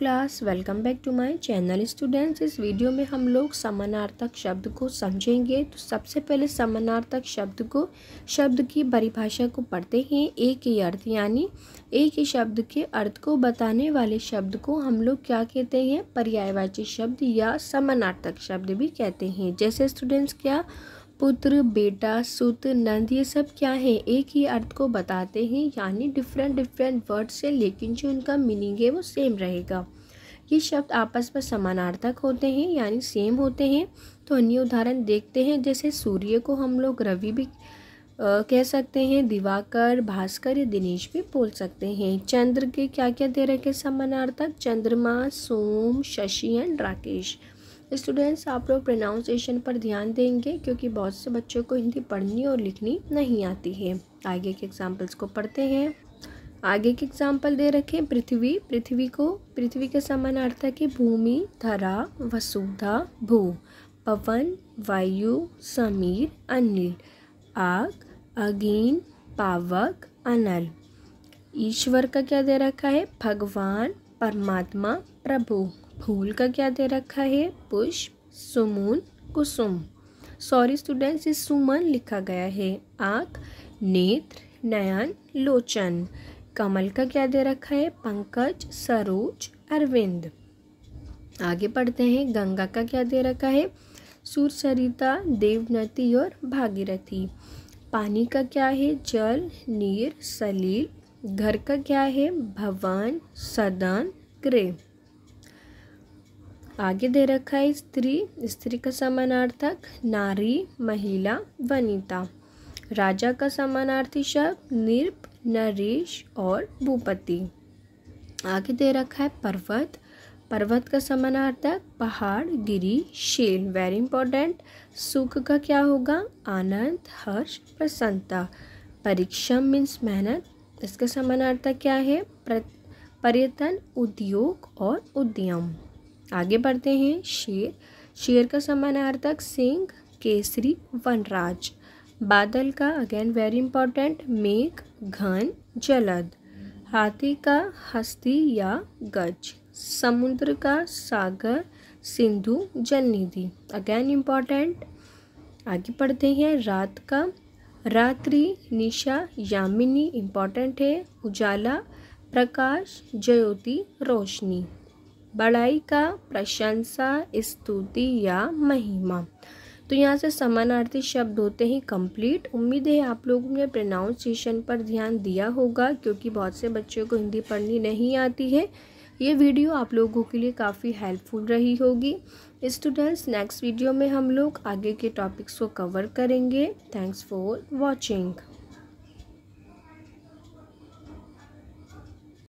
class welcome back to my channel students इस video में हम लोग समानार्थक शब्द को समझेंगे तो सबसे पहले समानार्थक शब्द को शब्द की परिभाषा को पढ़ते हैं एक ही अर्थ यानी एक ही शब्द के अर्थ को बताने वाले शब्द को हम लोग क्या कहते हैं पर्यायवाची शब्द या समानार्थक शब्द भी कहते हैं जैसे स्टूडेंट्स क्या पुत्र बेटा सुत नंद ये सब क्या है एक ही अर्थ को बताते हैं यानी डिफरेंट डिफरेंट वर्ड्स है लेकिन जो उनका मीनिंग है वो सेम रहेगा ये शब्द आपस में समानार्थक होते हैं यानी सेम होते हैं तो अन्य उदाहरण देखते हैं जैसे सूर्य को हम लोग रवि भी आ, कह सकते हैं दिवाकर भास्कर या दिनेश भी बोल सकते हैं चंद्र के क्या क्या दे रखे समानार्थक चंद्रमा सोम शशि एंड राकेश स्टूडेंट्स आप लोग प्रोनाउंसिएशन पर ध्यान देंगे क्योंकि बहुत से बच्चों को हिंदी पढ़नी और लिखनी नहीं आती है आगे के एग्जाम्पल्स को पढ़ते हैं आगे के एग्जाम्पल दे रखें पृथ्वी पृथ्वी को पृथ्वी के अर्थ है कि भूमि धरा वसुधा भू पवन वायु समीर अनिल आग अगीन पावक अनल ईश्वर का क्या दे रखा है भगवान परमात्मा प्रभु फूल का क्या दे रखा है पुष्प सुमून कुसुम सॉरी स्टूडेंट्स इस सुमन लिखा गया है आँख नेत्र नयन लोचन कमल का क्या दे रखा है पंकज सरोज अरविंद आगे पढ़ते हैं गंगा का क्या दे रखा है सूर सरिता देवनती और भागीरथी पानी का क्या है जल नीर सलील घर का क्या है भवन सदन गृह आगे दे रखा है स्त्री स्त्री का समानार्थक नारी महिला वनिता राजा का समानार्थी शब्द नृप नरेश और भूपति आगे दे रखा है पर्वत पर्वत का समानार्थक पहाड़ गिरी शेल वेरी इंपॉर्टेंट सुख का क्या होगा आनंद हर्ष प्रसन्नता परीक्षा मीन्स मेहनत इसका समानार्थक क्या है पर्यटन उद्योग और उद्यम आगे बढ़ते हैं शेर शेर का समानार्थक सिंह केसरी वनराज बादल का अगेन वेरी इंपॉर्टेंट मेघ घन जलद हाथी का हस्ती या गज समुद्र का सागर सिंधु जलनिधि अगेन इम्पॉर्टेंट आगे पढ़ते हैं रात का रात्रि निशा यामिनी इम्पॉर्टेंट है उजाला प्रकाश ज्योति रोशनी बड़ाई का प्रशंसा स्तुति या महिमा तो यहाँ से समानार्थी शब्द होते ही कंप्लीट उम्मीद है आप लोगों ने प्रनाउंसिएशन पर ध्यान दिया होगा क्योंकि बहुत से बच्चों को हिंदी पढ़नी नहीं आती है ये वीडियो आप लोगों के लिए काफ़ी हेल्पफुल रही होगी स्टूडेंट्स नेक्स्ट वीडियो में हम लोग आगे के टॉपिक्स को कवर करेंगे थैंक्स फॉर वॉचिंग